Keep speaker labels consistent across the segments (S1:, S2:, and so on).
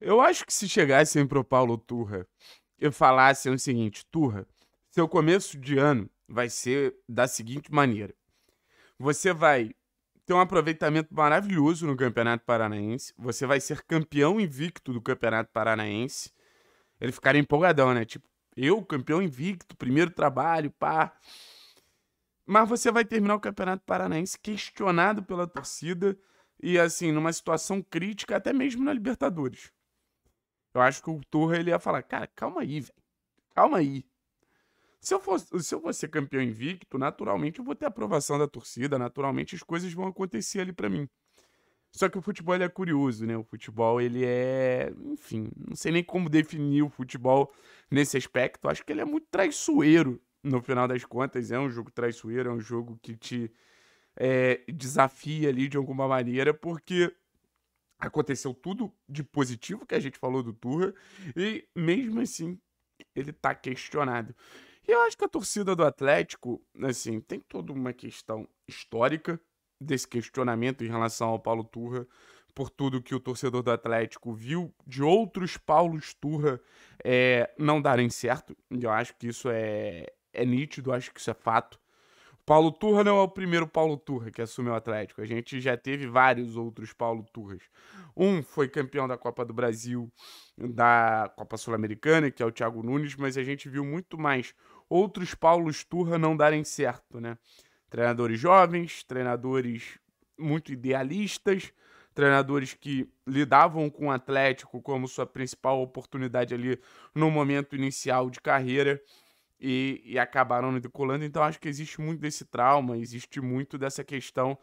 S1: Eu acho que se chegassem pro Paulo Turra e falassem o seguinte: Turra, seu começo de ano vai ser da seguinte maneira. Você vai ter um aproveitamento maravilhoso no Campeonato Paranaense. Você vai ser campeão invicto do Campeonato Paranaense. Ele ficaria empolgadão, né? Tipo, eu, campeão invicto, primeiro trabalho, pá. Mas você vai terminar o Campeonato Paranaense questionado pela torcida e, assim, numa situação crítica, até mesmo na Libertadores. Eu acho que o Turra ele ia falar, cara, calma aí, velho. Calma aí. Se eu, for, se eu vou ser campeão invicto, naturalmente eu vou ter aprovação da torcida, naturalmente as coisas vão acontecer ali para mim. Só que o futebol ele é curioso, né? O futebol ele é, enfim, não sei nem como definir o futebol nesse aspecto. Acho que ele é muito traiçoeiro no final das contas. É um jogo traiçoeiro, é um jogo que te é, desafia ali de alguma maneira, porque aconteceu tudo de positivo que a gente falou do Turra e mesmo assim ele tá questionado. E eu acho que a torcida do Atlético, assim, tem toda uma questão histórica desse questionamento em relação ao Paulo Turra, por tudo que o torcedor do Atlético viu de outros Paulos Turra é, eh, não darem certo. Eu acho que isso é, é nítido, acho que isso é fato. Paulo Turra não é o primeiro Paulo Turra que assume o Atlético. A gente já teve vários outros Paulo Turras. Um foi campeão da Copa do Brasil, da Copa Sul-Americana, que é o Thiago Nunes, mas a gente viu muito mais outros Paulos Turra não darem certo, né? Treinadores jovens, treinadores muito idealistas, treinadores que lidavam com o Atlético como sua principal oportunidade ali no momento inicial de carreira e, e acabaram não decolando. Então acho que existe muito desse trauma, existe muito dessa questão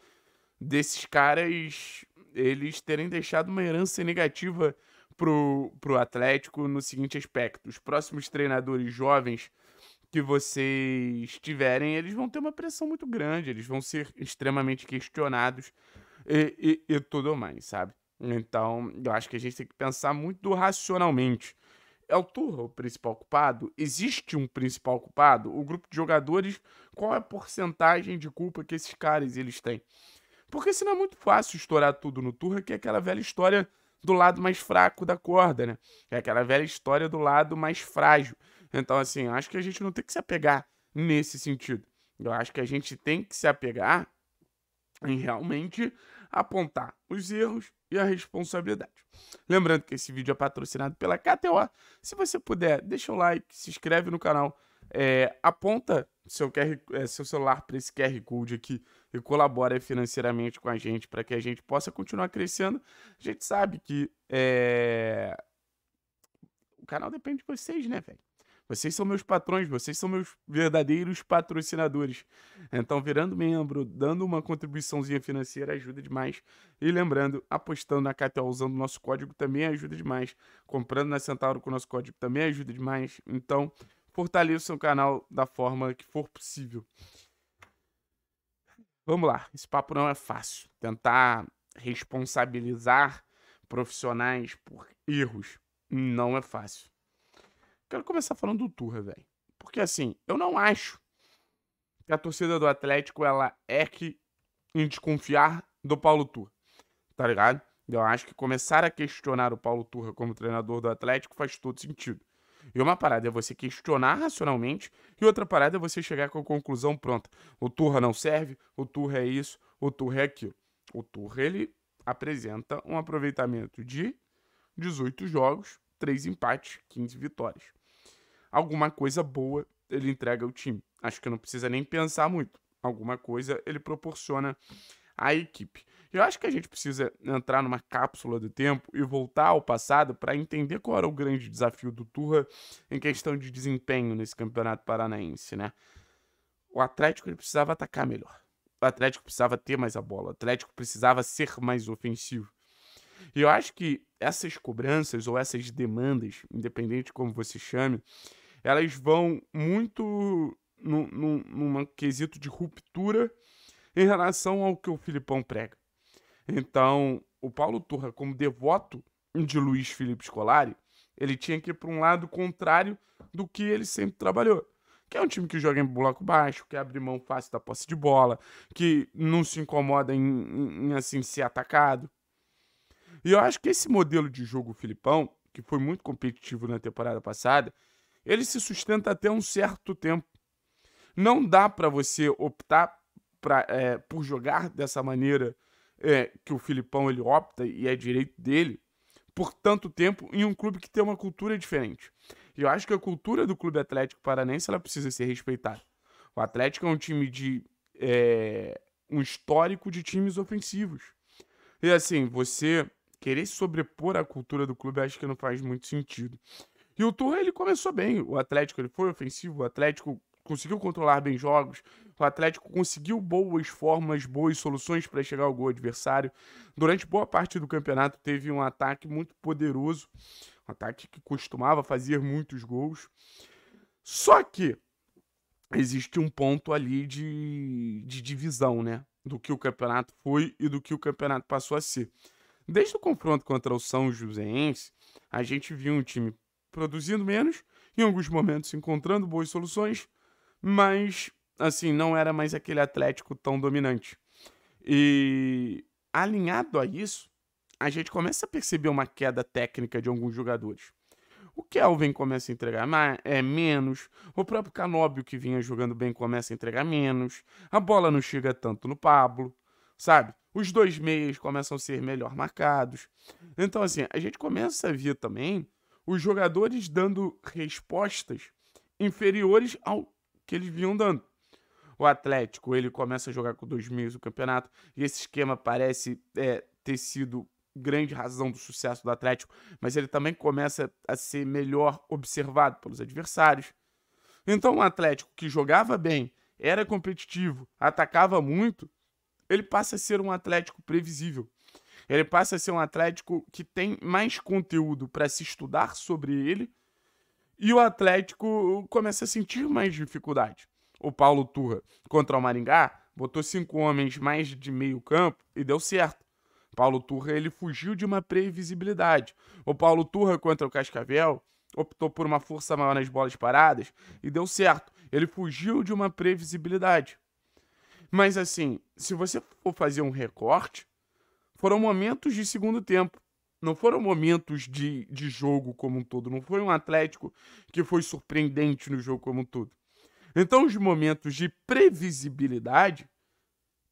S1: desses caras eles terem deixado uma herança negativa pro, pro Atlético no seguinte aspecto: os próximos treinadores jovens que vocês tiverem, eles vão ter uma pressão muito grande, eles vão ser extremamente questionados e, e, e tudo mais, sabe? Então, eu acho que a gente tem que pensar muito racionalmente é o Turra o principal culpado? Existe um principal culpado? O grupo de jogadores, qual é a porcentagem de culpa que esses caras eles têm? Porque senão é muito fácil estourar tudo no Turra, que é aquela velha história do lado mais fraco da corda, né? É aquela velha história do lado mais frágil. Então, assim, acho que a gente não tem que se apegar nesse sentido. Eu acho que a gente tem que se apegar em realmente apontar os erros e a responsabilidade. Lembrando que esse vídeo é patrocinado pela KTO. Se você puder, deixa o like, se inscreve no canal, é, aponta seu, QR, é, seu celular para esse QR Code aqui e colabora financeiramente com a gente para que a gente possa continuar crescendo. A gente sabe que é... o canal depende de vocês, né, velho? Vocês são meus patrões, vocês são meus verdadeiros patrocinadores. Então, virando membro, dando uma contribuiçãozinha financeira ajuda demais. E lembrando, apostando na KTO usando o nosso código também ajuda demais. Comprando na Centauro com o nosso código também ajuda demais. Então, fortaleça o seu canal da forma que for possível. Vamos lá, esse papo não é fácil. Tentar responsabilizar profissionais por erros não é fácil quero começar falando do Turra, velho. Porque assim, eu não acho que a torcida do Atlético ela é que em desconfiar do Paulo Turra. Tá ligado? Eu acho que começar a questionar o Paulo Turra como treinador do Atlético faz todo sentido. E uma parada é você questionar racionalmente, e outra parada é você chegar com a conclusão pronta. O Turra não serve, o Turra é isso, o Turra é aquilo. O Turra, ele apresenta um aproveitamento de 18 jogos, 3 empates, 15 vitórias alguma coisa boa ele entrega ao time. Acho que não precisa nem pensar muito. Alguma coisa ele proporciona à equipe. Eu acho que a gente precisa entrar numa cápsula do tempo e voltar ao passado para entender qual era o grande desafio do Turra em questão de desempenho nesse Campeonato Paranaense, né? O Atlético ele precisava atacar melhor. O Atlético precisava ter mais a bola. O Atlético precisava ser mais ofensivo. E eu acho que essas cobranças ou essas demandas, independente de como você chame, elas vão muito num, quesito de ruptura em relação ao que o Filipão prega. Então, o Paulo Turra, como devoto de Luiz Felipe Scolari, ele tinha que ir para um lado contrário do que ele sempre trabalhou. Que é um time que joga em bloco baixo, que abre mão fácil da posse de bola, que não se incomoda em, em, em assim ser atacado. E eu acho que esse modelo de jogo Filipão, que foi muito competitivo na temporada passada, ele se sustenta até um certo tempo. Não dá para você optar pra, é, por jogar dessa maneira é, que o Filipão ele opta e é direito dele por tanto tempo em um clube que tem uma cultura diferente. E eu acho que a cultura do Clube Atlético Paranense ela precisa ser respeitada. O Atlético é um time de é, um histórico de times ofensivos. E assim, você querer sobrepor a cultura do clube acho que não faz muito sentido. E o Turra, ele começou bem. O Atlético, ele foi ofensivo, o Atlético conseguiu controlar bem jogos, o Atlético conseguiu boas formas, boas soluções para chegar ao gol adversário. Durante boa parte do campeonato teve um ataque muito poderoso, um ataque que costumava fazer muitos gols. Só que existe um ponto ali de, de divisão, né? Do que o campeonato foi e do que o campeonato passou a ser. Desde o confronto contra o São Joséense, a gente viu um time produzindo menos, em alguns momentos encontrando boas soluções, mas assim, não era mais aquele Atlético tão dominante. E alinhado a isso, a gente começa a perceber uma queda técnica de alguns jogadores. O Kelvin começa a entregar mais, é, menos, o próprio Canóbio que vinha jogando bem começa a entregar menos, a bola não chega tanto no Pablo, sabe? Os dois meias começam a ser melhor marcados. Então, assim, a gente começa a ver também os jogadores dando respostas inferiores ao que eles vinham dando. O Atlético, ele começa a jogar com dois meios do campeonato, e esse esquema parece é, ter sido grande razão do sucesso do Atlético, mas ele também começa a ser melhor observado pelos adversários. Então, o Atlético, que jogava bem, era competitivo, atacava muito, ele passa a ser um Atlético previsível. Ele passa a ser um Atlético que tem mais conteúdo para se estudar sobre ele e o Atlético começa a sentir mais dificuldade. O Paulo Turra contra o Maringá botou cinco homens mais de meio campo e deu certo. Paulo Turra ele fugiu de uma previsibilidade. O Paulo Turra contra o Cascavel optou por uma força maior nas bolas paradas e deu certo. Ele fugiu de uma previsibilidade. Mas assim, se você for fazer um recorte, foram momentos de segundo tempo. Não foram momentos de, de jogo como um todo. Não foi um Atlético que foi surpreendente no jogo como um todo. Então, os momentos de previsibilidade,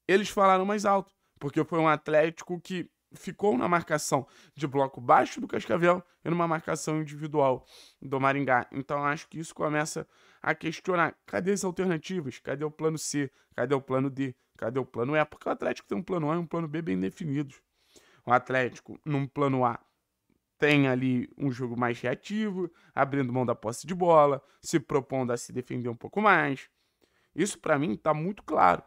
S1: eles falaram mais alto. Porque foi um Atlético que ficou na marcação de bloco baixo do Cascavel e numa marcação individual do Maringá. Então acho que isso começa a questionar: cadê as alternativas? Cadê o plano C? Cadê o plano D? Cadê o plano E? Porque o Atlético tem um plano A e um plano B bem definidos. O Atlético, num plano A, tem ali um jogo mais reativo, abrindo mão da posse de bola, se propondo a se defender um pouco mais. Isso para mim está muito claro.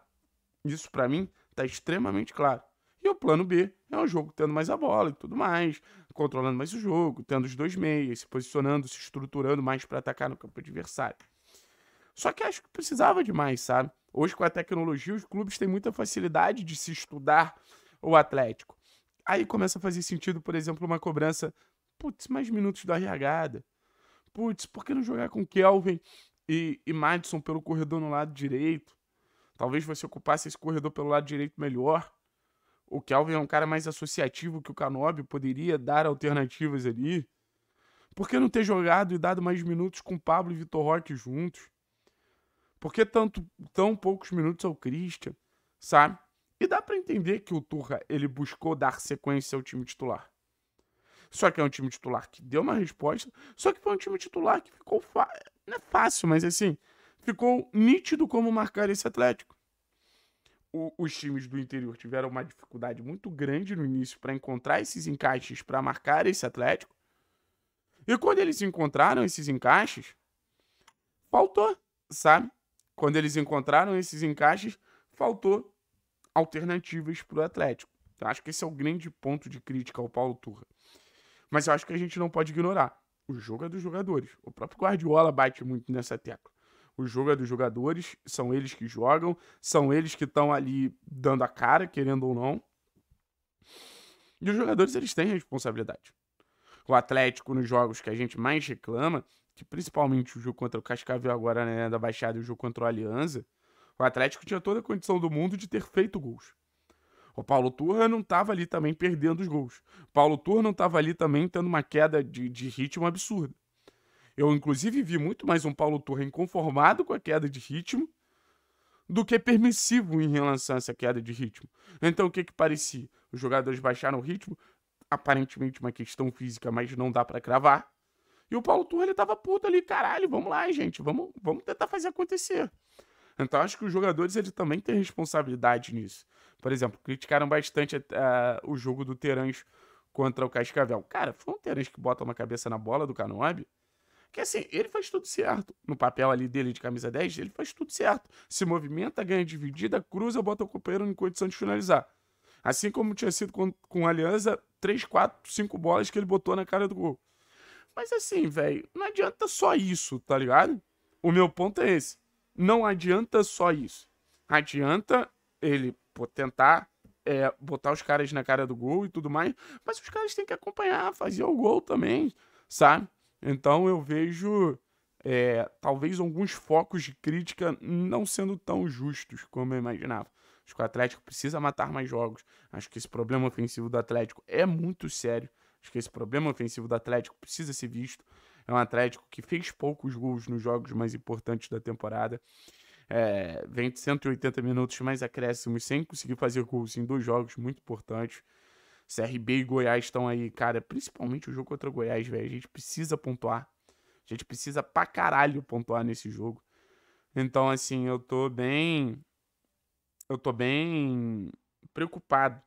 S1: Isso para mim está extremamente claro. E o plano B é um jogo tendo mais a bola e tudo mais, controlando mais o jogo, tendo os dois meias, se posicionando, se estruturando mais para atacar no campo adversário. Só que acho que precisava de mais, sabe? Hoje, com a tecnologia, os clubes têm muita facilidade de se estudar o Atlético. Aí começa a fazer sentido, por exemplo, uma cobrança. Putz, mais minutos da arregada. Putz, por que não jogar com Kelvin e, e Madison pelo corredor no lado direito? Talvez você ocupasse esse corredor pelo lado direito melhor. O Kelvin é um cara mais associativo que o Canobi, poderia dar alternativas ali. Por que não ter jogado e dado mais minutos com Pablo e Vitor Roque juntos? Por que tanto, tão poucos minutos ao Christian, sabe? E dá para entender que o Turra ele buscou dar sequência ao time titular. Só que é um time titular que deu uma resposta, só que foi um time titular que ficou não é fácil, mas assim, ficou nítido como marcar esse Atlético o, os times do interior tiveram uma dificuldade muito grande no início para encontrar esses encaixes para marcar esse Atlético. E quando eles encontraram esses encaixes, faltou, sabe? Quando eles encontraram esses encaixes, faltou alternativas para o Atlético. Então, acho que esse é o grande ponto de crítica ao Paulo Turra. Mas eu acho que a gente não pode ignorar. O jogo é dos jogadores. O próprio Guardiola bate muito nessa tecla. O jogo é dos jogadores, são eles que jogam, são eles que estão ali dando a cara, querendo ou não. E os jogadores, eles têm responsabilidade. O Atlético, nos jogos que a gente mais reclama, que principalmente o jogo contra o Cascavel agora, né, da Baixada e o jogo contra o Alianza, o Atlético tinha toda a condição do mundo de ter feito gols. O Paulo Turra não estava ali também perdendo os gols. O Paulo Turra não estava ali também tendo uma queda de, de ritmo absurda. Eu, inclusive, vi muito mais um Paulo Turra inconformado com a queda de ritmo do que permissivo em relação a essa queda de ritmo. Então, o que que parecia? Os jogadores baixaram o ritmo, aparentemente uma questão física, mas não dá para cravar. E o Paulo Turra, ele tava puto ali, caralho, vamos lá, gente, vamos, vamos tentar fazer acontecer. Então, acho que os jogadores, ele também tem responsabilidade nisso. Por exemplo, criticaram bastante uh, o jogo do Terãs contra o Cascavel. Cara, foi um Terãs que bota uma cabeça na bola do Canobi porque assim, ele faz tudo certo. No papel ali dele de camisa 10, ele faz tudo certo. Se movimenta, ganha dividida, cruza, bota o companheiro em condição de finalizar. Assim como tinha sido com, com a Aliança, 3, 4, 5 bolas que ele botou na cara do gol. Mas assim, velho, não adianta só isso, tá ligado? O meu ponto é esse. Não adianta só isso. Adianta ele pô, tentar é, botar os caras na cara do gol e tudo mais, mas os caras têm que acompanhar, fazer o gol também, sabe? Então eu vejo é, talvez alguns focos de crítica não sendo tão justos como eu imaginava. Acho que o Atlético precisa matar mais jogos. Acho que esse problema ofensivo do Atlético é muito sério. Acho que esse problema ofensivo do Atlético precisa ser visto. É um Atlético que fez poucos gols nos jogos mais importantes da temporada. É, vem de 180 minutos mais acréscimos sem conseguir fazer gols em dois jogos muito importantes. CRB e Goiás estão aí, cara. Principalmente o jogo contra o Goiás, velho. A gente precisa pontuar. A gente precisa pra caralho pontuar nesse jogo. Então, assim, eu tô bem. Eu tô bem preocupado.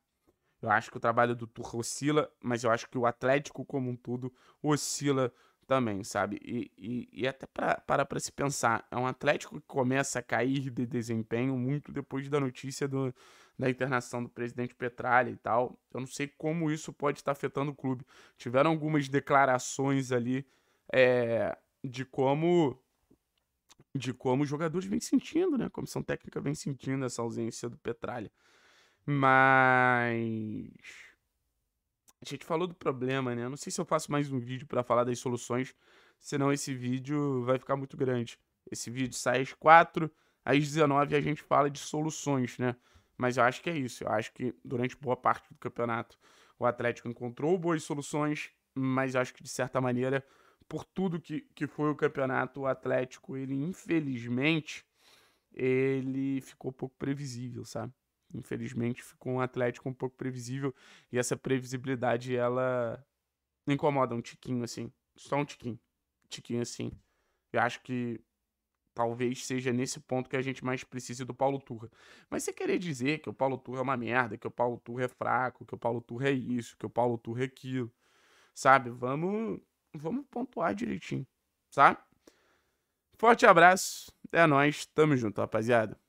S1: Eu acho que o trabalho do Turra oscila, mas eu acho que o Atlético, como um todo, oscila também, sabe? E, e, e até pra, para para se pensar, é um Atlético que começa a cair de desempenho muito depois da notícia do, da internação do presidente Petralha e tal. Eu não sei como isso pode estar afetando o clube. Tiveram algumas declarações ali é, de como de como os jogadores vêm sentindo, né? A comissão técnica vem sentindo essa ausência do Petralha. Mas a gente falou do problema, né? Eu não sei se eu faço mais um vídeo para falar das soluções, senão esse vídeo vai ficar muito grande. Esse vídeo sai às 4, às 19 a gente fala de soluções, né? Mas eu acho que é isso. Eu acho que durante boa parte do campeonato o Atlético encontrou boas soluções, mas eu acho que de certa maneira, por tudo que, que foi o campeonato, o Atlético, ele infelizmente, ele ficou pouco previsível, sabe? Infelizmente ficou um Atlético um pouco previsível e essa previsibilidade ela incomoda um tiquinho assim, só um tiquinho, tiquinho assim. Eu acho que talvez seja nesse ponto que a gente mais precise do Paulo Turra. Mas você querer dizer que o Paulo Turra é uma merda, que o Paulo Turra é fraco, que o Paulo Turra é isso, que o Paulo Turra é aquilo, sabe? Vamos, vamos pontuar direitinho, sabe? Forte abraço, é nós, tamo junto, rapaziada.